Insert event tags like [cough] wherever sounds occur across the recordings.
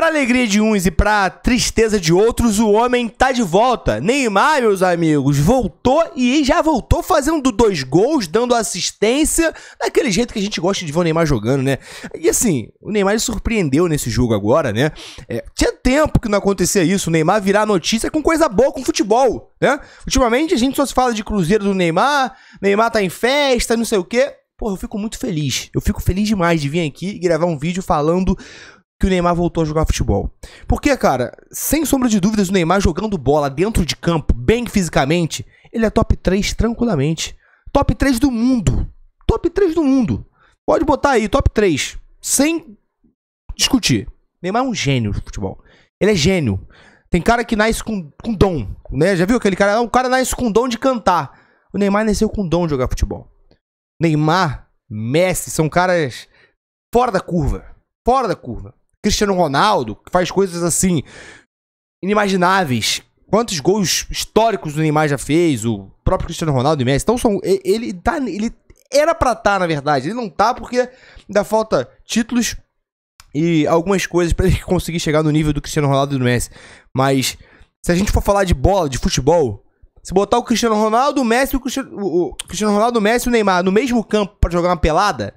Para alegria de uns e para tristeza de outros, o homem tá de volta. Neymar, meus amigos, voltou e já voltou fazendo dois gols, dando assistência, daquele jeito que a gente gosta de ver o Neymar jogando, né? E assim, o Neymar surpreendeu nesse jogo agora, né? É, tinha tempo que não acontecia isso, o Neymar virar notícia com coisa boa, com futebol, né? Ultimamente a gente só se fala de Cruzeiro do Neymar, Neymar tá em festa, não sei o quê. Porra, eu fico muito feliz. Eu fico feliz demais de vir aqui e gravar um vídeo falando que o Neymar voltou a jogar futebol. Porque, cara, sem sombra de dúvidas, o Neymar jogando bola dentro de campo, bem fisicamente, ele é top 3 tranquilamente. Top 3 do mundo. Top 3 do mundo. Pode botar aí, top 3. Sem discutir. Neymar é um gênio de futebol. Ele é gênio. Tem cara que nasce com, com dom, né? Já viu aquele cara? É um cara nasce com dom de cantar. O Neymar nasceu com dom de jogar futebol. Neymar, Messi, são caras fora da curva. Fora da curva. Cristiano Ronaldo, que faz coisas assim inimagináveis. Quantos gols históricos o Neymar já fez, o próprio Cristiano Ronaldo e Messi. Então são, ele tá, ele era para estar, tá, na verdade, ele não tá porque ainda falta títulos e algumas coisas para ele [laughs] conseguir chegar no nível do Cristiano Ronaldo e do Messi. Mas se a gente for falar de bola, de futebol, se botar o Cristiano Ronaldo, o Messi, o Cristiano, o Cristiano Ronaldo, o Messi e o Neymar no mesmo campo para jogar uma pelada,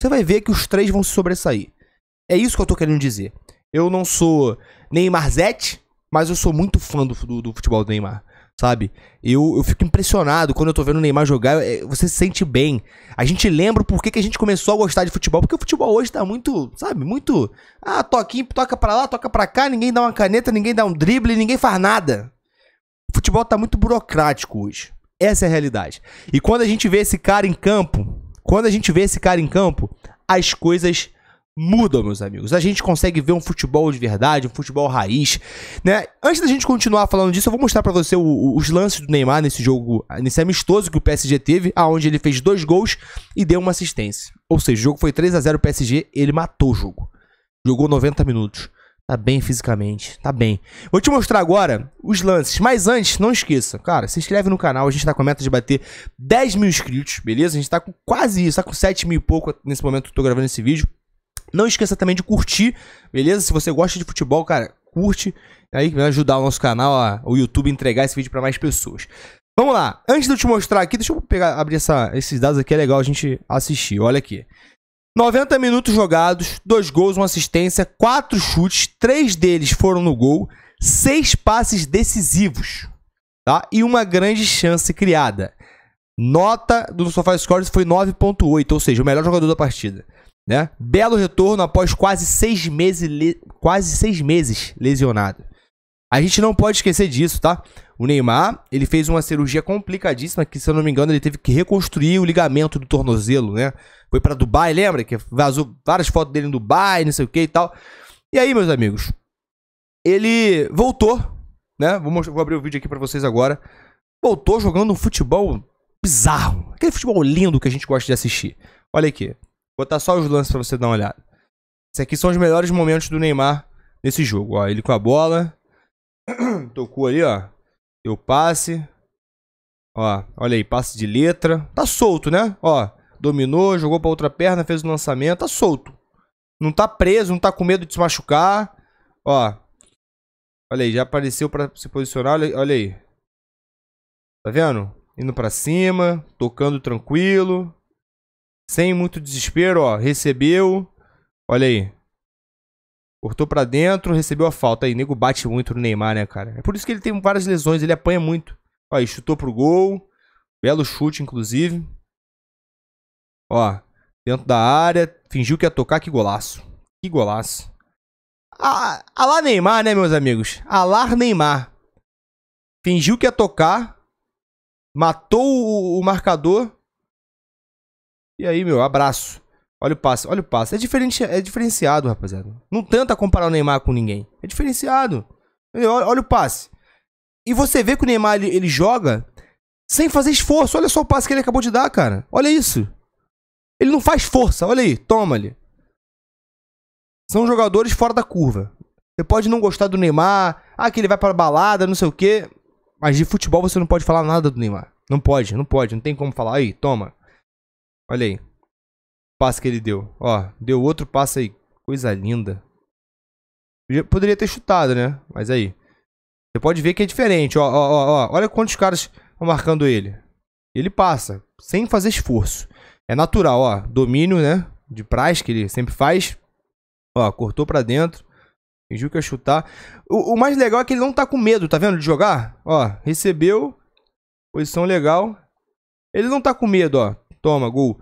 você vai ver que os três vão se sobressair. É isso que eu tô querendo dizer. Eu não sou Neymar Zete, mas eu sou muito fã do, do, do futebol do Neymar sabe? Eu, eu fico impressionado quando eu tô vendo o Neymar jogar, é, você se sente bem. A gente lembra por que, que a gente começou a gostar de futebol, porque o futebol hoje tá muito, sabe, muito... Ah, toquinho, toca pra lá, toca pra cá, ninguém dá uma caneta, ninguém dá um drible, ninguém faz nada. O futebol tá muito burocrático hoje. Essa é a realidade. E quando a gente vê esse cara em campo, quando a gente vê esse cara em campo, as coisas muda, meus amigos. A gente consegue ver um futebol de verdade, um futebol raiz, né? Antes da gente continuar falando disso, eu vou mostrar para você o, o, os lances do Neymar nesse jogo, nesse amistoso que o PSG teve, aonde ele fez dois gols e deu uma assistência. Ou seja, o jogo foi 3 a 0 PSG, ele matou o jogo. Jogou 90 minutos. Tá bem fisicamente, tá bem. Vou te mostrar agora os lances, mas antes, não esqueça, cara, se inscreve no canal, a gente tá com a meta de bater 10 mil inscritos, beleza? A gente tá com quase isso, tá com 7 mil e pouco nesse momento que eu tô gravando esse vídeo. Não esqueça também de curtir, beleza? Se você gosta de futebol, cara, curte. Aí vai ajudar o nosso canal, o YouTube, a entregar esse vídeo para mais pessoas. Vamos lá. Antes de eu te mostrar aqui, deixa eu pegar, abrir essa, esses dados aqui, é legal a gente assistir. Olha aqui. 90 minutos jogados, dois gols, uma assistência, quatro chutes, três deles foram no gol, seis passes decisivos, tá? E uma grande chance criada. Nota do SofaScore foi 9.8, ou seja, o melhor jogador da partida. Né? Belo retorno após quase seis meses, quase seis meses lesionado. A gente não pode esquecer disso, tá? O Neymar, ele fez uma cirurgia complicadíssima, que se eu não me engano, ele teve que reconstruir o ligamento do tornozelo, né? Foi para Dubai, lembra? Que vazou várias fotos dele em Dubai, não sei o que e tal. E aí, meus amigos, ele voltou, né? Vou, mostrar, vou abrir o vídeo aqui para vocês agora. Voltou jogando um futebol bizarro. Aquele futebol lindo que a gente gosta de assistir. Olha aqui. Vou botar só os lances para você dar uma olhada. Esses aqui são os melhores momentos do Neymar nesse jogo. Ó, ele com a bola. [clears throat] Tocou ali, ó. Deu passe. Ó, olha aí, passe de letra. Tá solto, né? Ó, dominou, jogou pra outra perna, fez o lançamento. Tá solto. Não tá preso, não tá com medo de se machucar. Ó. Olha aí, já apareceu pra se posicionar. Olha, olha aí. Tá vendo? Indo pra cima, tocando tranquilo. Sem muito desespero, ó. Recebeu. Olha aí. Cortou pra dentro, recebeu a falta. Aí, nego bate muito no Neymar, né, cara? É por isso que ele tem várias lesões, ele apanha muito. Ó, aí, chutou pro gol. Belo chute, inclusive. Ó, dentro da área. Fingiu que ia tocar, que golaço. Que golaço. Ah, alá Neymar, né, meus amigos? Alar Neymar. Fingiu que ia tocar. Matou o, o marcador. E aí, meu, abraço. Olha o passe, olha o passe. É, diferente, é diferenciado, rapaziada. Não tenta comparar o Neymar com ninguém. É diferenciado. Olha, olha o passe. E você vê que o Neymar ele, ele joga sem fazer esforço. Olha só o passe que ele acabou de dar, cara. Olha isso. Ele não faz força. Olha aí, toma ali. São jogadores fora da curva. Você pode não gostar do Neymar, ah, que ele vai pra balada, não sei o quê. Mas de futebol você não pode falar nada do Neymar. Não pode, não pode, não tem como falar. Aí, toma. Olha aí. O que ele deu. Ó, deu outro passo aí. Coisa linda. Poderia ter chutado, né? Mas aí. Você pode ver que é diferente. Ó, ó, ó, Olha quantos caras estão marcando ele. Ele passa, sem fazer esforço. É natural, ó. Domínio, né? De praz, que ele sempre faz. Ó, cortou pra dentro. Fingiu que ia chutar. O, o, mais legal é que ele não tá com medo, tá vendo? De jogar. Ó, recebeu. Posição legal. Ele não tá com medo, ó toma, gol.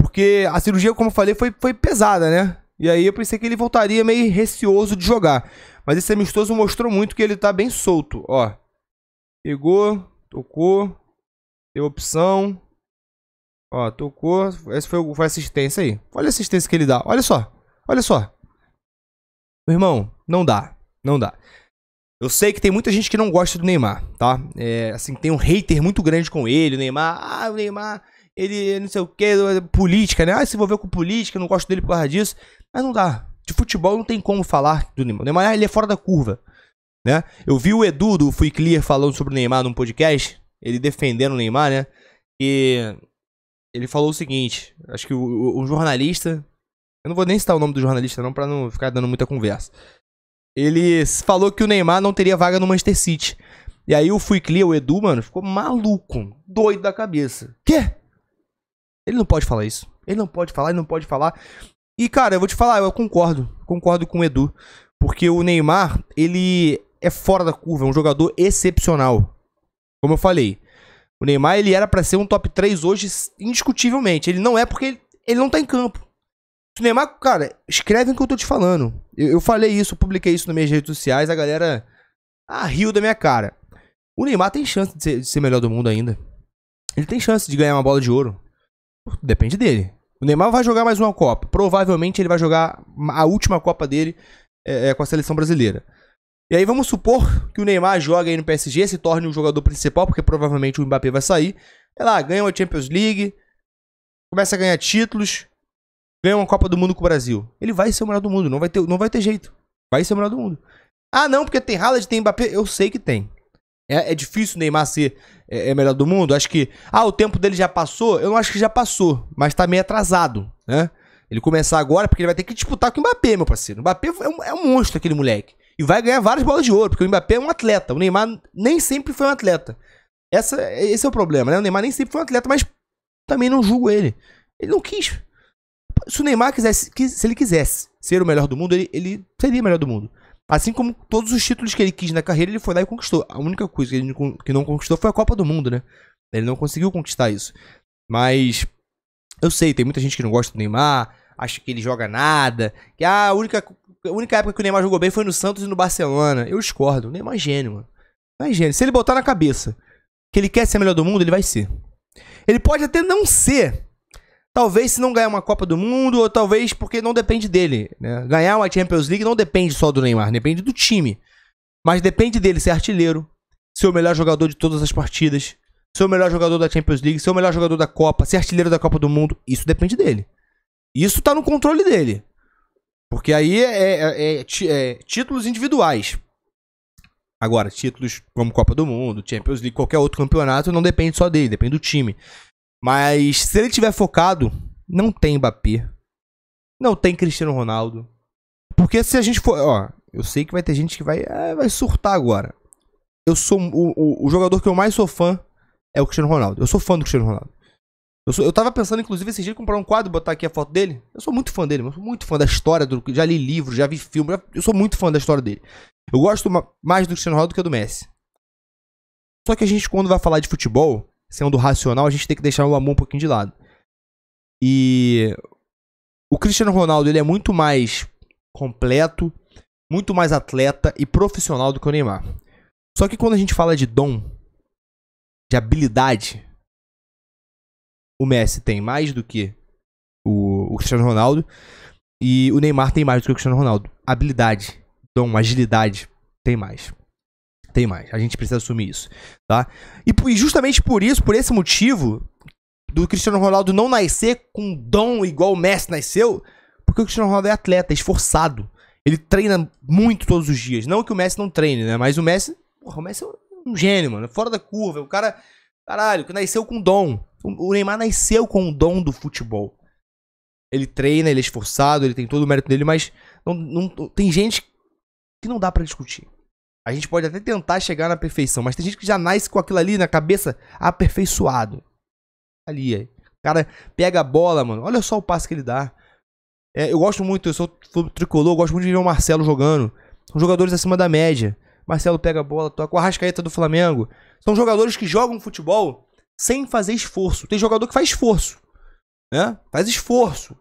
Porque a cirurgia, como eu falei, foi, foi pesada, né? E aí eu pensei que ele voltaria meio receoso de jogar. Mas esse amistoso mostrou muito que ele tá bem solto, ó. Pegou, tocou, deu opção. Ó, tocou. Essa foi, foi a assistência aí. Olha a assistência que ele dá. Olha só. Olha só. Meu irmão, não dá. Não dá. Eu sei que tem muita gente que não gosta do Neymar, tá? É, assim, tem um hater muito grande com ele. O Neymar, ah, o Neymar ele não sei o que, é, política, né? Ah, se envolveu com política, não gosto dele por causa disso. Mas não dá. De futebol não tem como falar do Neymar. O Neymar ele é fora da curva. Né? Eu vi o Edu do Fui Clear falando sobre o Neymar num podcast, ele defendendo o Neymar, né? E ele falou o seguinte, acho que o, o jornalista, eu não vou nem citar o nome do jornalista não para não ficar dando muita conversa. Ele falou que o Neymar não teria vaga no Manchester City. E aí o Fui Clear, o Edu, mano, ficou maluco, doido da cabeça. Quê? Ele não pode falar isso. Ele não pode falar, ele não pode falar. E, cara, eu vou te falar, eu concordo. Concordo com o Edu. Porque o Neymar, ele é fora da curva, é um jogador excepcional. Como eu falei. O Neymar, ele era para ser um top 3 hoje, indiscutivelmente. Ele não é porque ele, ele não tá em campo. O Neymar, cara, escreve o que eu tô te falando. Eu, eu falei isso, eu publiquei isso nas minhas redes sociais, a galera ah, riu da minha cara. O Neymar tem chance de ser, de ser melhor do mundo ainda. Ele tem chance de ganhar uma bola de ouro. Depende dele. O Neymar vai jogar mais uma Copa. Provavelmente ele vai jogar a última Copa dele é, é, com a seleção brasileira. E aí vamos supor que o Neymar joga aí no PSG, se torne o jogador principal, porque provavelmente o Mbappé vai sair. Ela é lá, ganha uma Champions League, começa a ganhar títulos, ganha uma Copa do Mundo com o Brasil. Ele vai ser o melhor do mundo, não vai ter, não vai ter jeito. Vai ser o melhor do mundo. Ah, não, porque tem Haaland, tem Mbappé. Eu sei que tem. É, é difícil o Neymar ser é, é, melhor do mundo. Acho que. Ah, o tempo dele já passou? Eu não acho que já passou, mas tá meio atrasado, né? Ele começar agora, porque ele vai ter que disputar com o Mbappé, meu parceiro. O Mbappé é um, é um monstro, aquele moleque. E vai ganhar várias bolas de ouro, porque o Mbappé é um atleta. O Neymar nem sempre foi um atleta. Essa, esse é o problema, né? O Neymar nem sempre foi um atleta, mas também não julgo ele. Ele não quis. Se o Neymar quisesse, se ele quisesse ser o melhor do mundo, ele, ele seria o melhor do mundo. Assim como todos os títulos que ele quis na carreira, ele foi lá e conquistou. A única coisa que ele que não conquistou foi a Copa do Mundo, né? Ele não conseguiu conquistar isso. Mas eu sei, tem muita gente que não gosta do Neymar, acha que ele joga nada, que ah, a única a única época que o Neymar jogou bem foi no Santos e no Barcelona. Eu discordo. O Neymar é gênio, mano. Não é gênio. Se ele botar na cabeça que ele quer ser o melhor do mundo, ele vai ser. Ele pode até não ser, Talvez se não ganhar uma Copa do Mundo, ou talvez porque não depende dele. Né? Ganhar uma Champions League não depende só do Neymar, depende do time. Mas depende dele ser artilheiro, ser o melhor jogador de todas as partidas, ser o melhor jogador da Champions League, ser o melhor jogador da Copa, ser artilheiro da Copa do Mundo. Isso depende dele. Isso tá no controle dele. Porque aí é, é, é, é, é títulos individuais. Agora, títulos como Copa do Mundo, Champions League, qualquer outro campeonato, não depende só dele, depende do time. Mas se ele tiver focado, não tem Mbappé. Não tem Cristiano Ronaldo. Porque se a gente for. Ó, eu sei que vai ter gente que vai, é, vai surtar agora. Eu sou. O, o, o, jogador que eu mais sou fã é o Cristiano Ronaldo. Eu sou fã do Cristiano Ronaldo. Eu, sou, eu tava pensando, inclusive, esse dia comprar um quadro e botar aqui a foto dele. Eu sou muito fã dele, eu sou muito fã da história. Do, já li livro, já vi filme. Já, eu sou muito fã da história dele. Eu gosto mais do Cristiano Ronaldo do que do Messi. Só que a gente, quando vai falar de futebol, sendo racional, a gente tem que deixar o amor um pouquinho de lado. E o Cristiano Ronaldo ele é muito mais completo, muito mais atleta e profissional do que o Neymar. Só que quando a gente fala de dom, de habilidade, o Messi tem mais do que o, o Cristiano Ronaldo e o Neymar tem mais do que o Cristiano Ronaldo. Habilidade, dom, agilidade, tem mais. Tem mais. A gente precisa assumir isso, tá? E, e justamente por isso, por esse motivo, do Cristiano Ronaldo não nascer com dom igual o Messi nasceu, porque o Cristiano Ronaldo é atleta, é esforçado. Ele treina muito todos os dias. Não que o Messi não treine, né? Mas o Messi, porra, o Messi é um gênio, mano. Fora da curva. O cara, caralho, que nasceu com dom. O Neymar nasceu com o dom do futebol. Ele treina, ele é esforçado, ele tem todo o mérito dele, mas não, não tem gente que não dá para discutir. A gente pode até tentar chegar na perfeição, mas tem gente que já nasce com aquilo ali na cabeça aperfeiçoado. Ali, aí. O cara pega a bola, mano. Olha só o passo que ele dá. É, eu gosto muito, eu sou tricolor, eu gosto muito de ver o Marcelo jogando. São jogadores acima da média. Marcelo pega a bola, toca com a rascaeta do Flamengo. São jogadores que jogam futebol sem fazer esforço. Tem jogador que faz esforço, né? Faz esforço,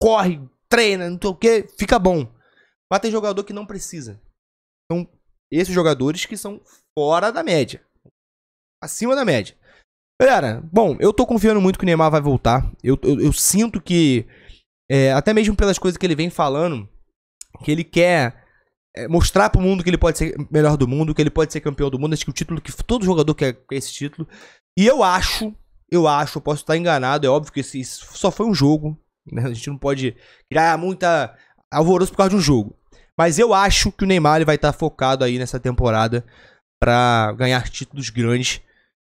corre, treina, não sei o que, fica bom. Mas tem jogador que não precisa esses jogadores que são fora da média. Acima da média. Galera, bom, eu tô confiando muito que o Neymar vai voltar. Eu, eu, eu sinto que, é, até mesmo pelas coisas que ele vem falando, que ele quer é, mostrar pro mundo que ele pode ser melhor do mundo, que ele pode ser campeão do mundo. Acho que o título que todo jogador quer, é esse título. E eu acho, eu acho, eu posso estar enganado, é óbvio que isso só foi um jogo. Né? A gente não pode criar muita alvoroço por causa de um jogo. Mas eu acho que o Neymar ele vai estar tá focado aí nessa temporada para ganhar títulos grandes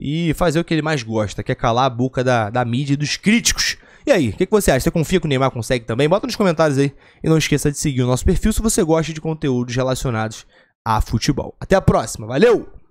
e fazer o que ele mais gosta, que é calar a boca da, da mídia e dos críticos. E aí, o que, que, você acha? Você confia que o Neymar consegue também? Bota nos comentários aí e não esqueça de seguir o nosso perfil se você gosta de conteúdos relacionados a futebol. Até a próxima, valeu!